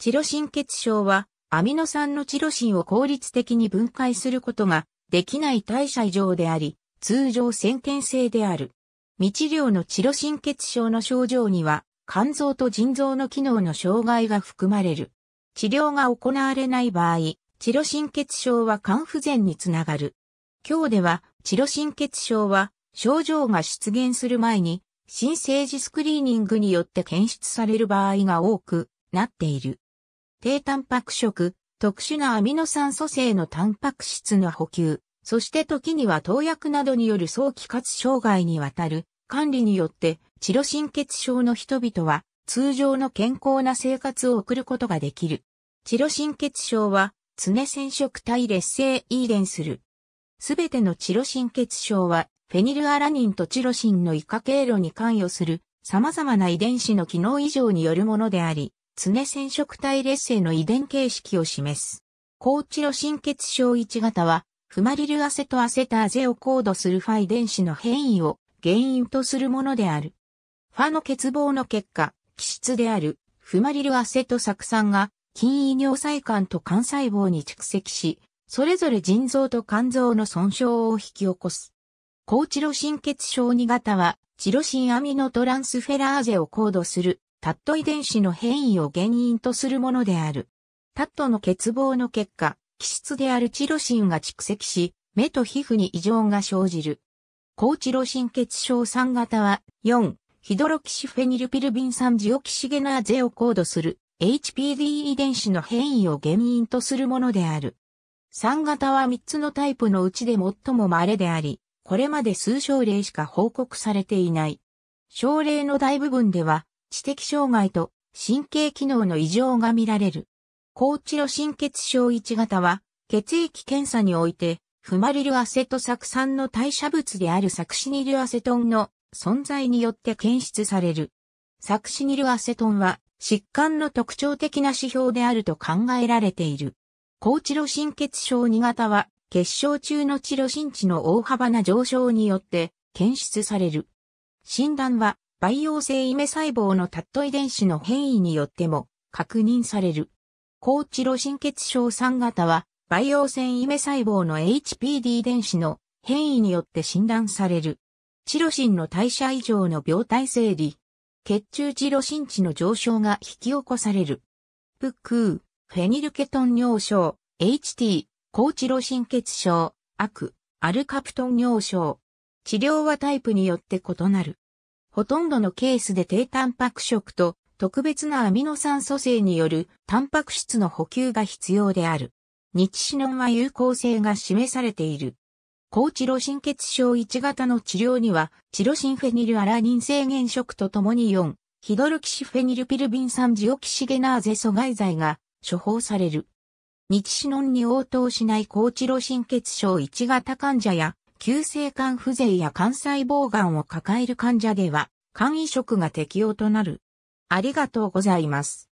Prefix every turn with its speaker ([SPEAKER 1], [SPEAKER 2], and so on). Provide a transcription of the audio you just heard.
[SPEAKER 1] チロシン結晶は、アミノ酸のチロシンを効率的に分解することができない代謝異常であり、通常先天性である。未治療のチロシン血症の症状には、肝臓と腎臓の機能の障害が含まれる。治療が行われない場合、チロシン血症は肝不全につながる。今日では、チロシン血症は、症状が出現する前に、新生児スクリーニングによって検出される場合が多くなっている。低タンパク食、特殊なアミノ酸素性のタンパク質の補給、そして時には投薬などによる早期かつ障害にわたる管理によって、チロ神経症の人々は通常の健康な生活を送ることができる。チロ神経症は常染色体劣性遺伝する。すべてのチロ神経症はフェニルアラニンとチロシンの異化経路に関与する様々な遺伝子の機能異常によるものであり、常染色体劣勢の遺伝形式を示す。高知路新血症1型は、フマリルアセトアセターゼを高度するファ遺伝子の変異を原因とするものである。ファの欠乏の結果、気質であるフマリルアセト酢酸が筋胃尿細管と肝細胞に蓄積し、それぞれ腎臓と肝臓の損傷を引き起こす。高知路新血症2型は、チロシンアミノトランスフェラーゼを高度するタット遺伝子の変異を原因とするものである。タットの欠乏の結果、気質であるチロシンが蓄積し、目と皮膚に異常が生じる。高チロシン血症3型は、4、ヒドロキシフェニルピルビン酸ジオキシゲナーゼをコードする HPD 遺伝子の変異を原因とするものである。3型は3つのタイプのうちで最も稀であり、これまで数症例しか報告されていない。症例の大部分では、知的障害と神経機能の異常が見られる。高知路神血症1型は、血液検査において、フマリルアセト酢酸の代謝物であるサクシニルアセトンの存在によって検出される。サクシニルアセトンは疾患の特徴的な指標であると考えられている。高知路神血症2型は、結晶中のチロシン値の大幅な上昇によって検出される。診断は培養性イメ細胞のタット遺伝子の変異によっても確認される。高知路神血症3型は、培養性イメ細胞の HPD 遺伝子の変異によって診断される。チロシンの代謝異常の病態整理。血中チロシン値の上昇が引き起こされる。プックー、フェニルケトン尿症、HT、高チロン血症、悪、アルカプトン尿症。治療はタイプによって異なる。ほとんどのケースで低タンパク食と特別なアミノ酸組成によるタンパク質の補給が必要である。日シノンは有効性が示されている。高チロン血症1型の治療には、チロシンフェニルアラニン制限食とともに4、ヒドロキシフェニルピルビン酸ジオキシゲナーゼ阻害剤が処方される。日シノンに応答しない高チロン血症1型患者や急性肝不全や肝細胞癌を抱える患者では、肝移植が適用となる。ありがとうございます。